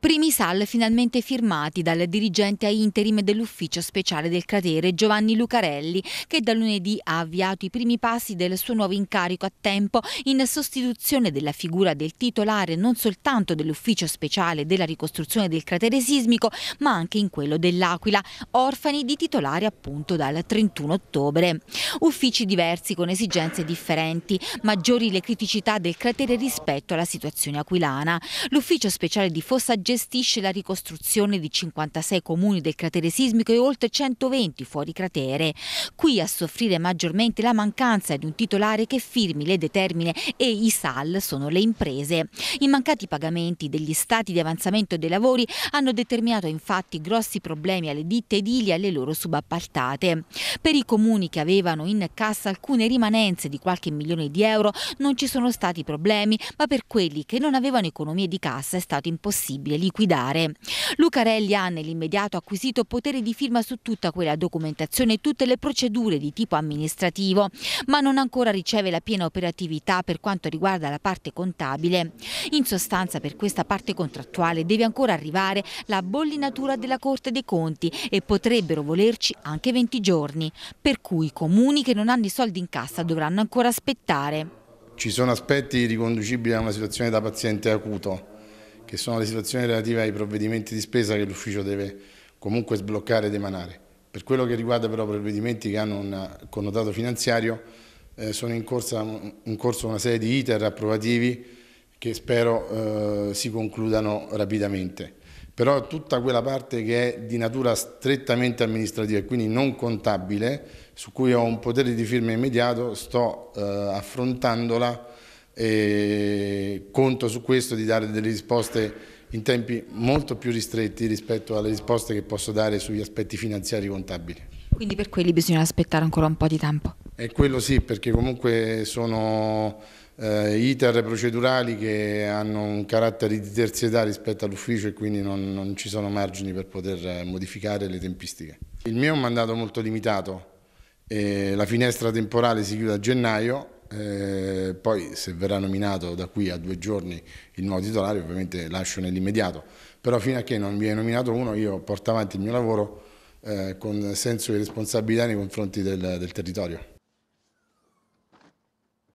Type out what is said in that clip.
Primi SAL finalmente firmati dal dirigente a interim dell'ufficio speciale del cratere Giovanni Lucarelli che da lunedì ha avviato i primi passi del suo nuovo incarico a tempo in sostituzione della figura del titolare non soltanto dell'ufficio speciale della ricostruzione del cratere sismico ma anche in quello dell'Aquila, orfani di titolare appunto dal 31 ottobre. Uffici diversi con esigenze differenti, maggiori le criticità del cratere rispetto alla situazione aquilana. L'ufficio speciale di Fossaggiano gestisce la ricostruzione di 56 comuni del cratere sismico e oltre 120 fuori cratere. Qui a soffrire maggiormente la mancanza di un titolare che firmi le determine e i SAL sono le imprese. I mancati pagamenti degli stati di avanzamento dei lavori hanno determinato infatti grossi problemi alle ditte edili e alle loro subappaltate. Per i comuni che avevano in cassa alcune rimanenze di qualche milione di euro non ci sono stati problemi, ma per quelli che non avevano economie di cassa è stato impossibile liquidare. Lucarelli ha nell'immediato acquisito potere di firma su tutta quella documentazione e tutte le procedure di tipo amministrativo, ma non ancora riceve la piena operatività per quanto riguarda la parte contabile. In sostanza per questa parte contrattuale deve ancora arrivare la bollinatura della Corte dei Conti e potrebbero volerci anche 20 giorni, per cui i comuni che non hanno i soldi in cassa dovranno ancora aspettare. Ci sono aspetti riconducibili a una situazione da paziente acuto che sono le situazioni relative ai provvedimenti di spesa che l'ufficio deve comunque sbloccare ed emanare. Per quello che riguarda però provvedimenti che hanno un connotato finanziario, eh, sono in, corsa, in, corso una serie di iter approvativi che spero eh, si concludano rapidamente. Però tutta quella parte che è di natura strettamente amministrativa e quindi non contabile, su cui ho un potere di firma immediato, sto eh, affrontandola e conto su questo di dare delle risposte in tempi molto più ristretti rispetto alle risposte che posso dare sugli aspetti finanziari contabili. Quindi per quelli bisogna aspettare ancora un po' di tempo? E quello sì, perché comunque sono eh, iter procedurali che hanno un carattere di terzietà rispetto all'ufficio e quindi non, non ci sono margini per poter eh, modificare le tempistiche. Il mio è un mandato molto limitato, eh, la finestra temporale si chiude a gennaio, eh, poi se verrà nominato da qui a due giorni il nuovo titolare ovviamente lascio nell'immediato, però fino a che non viene nominato uno io porto avanti il mio lavoro eh, con senso di responsabilità nei confronti del, del territorio.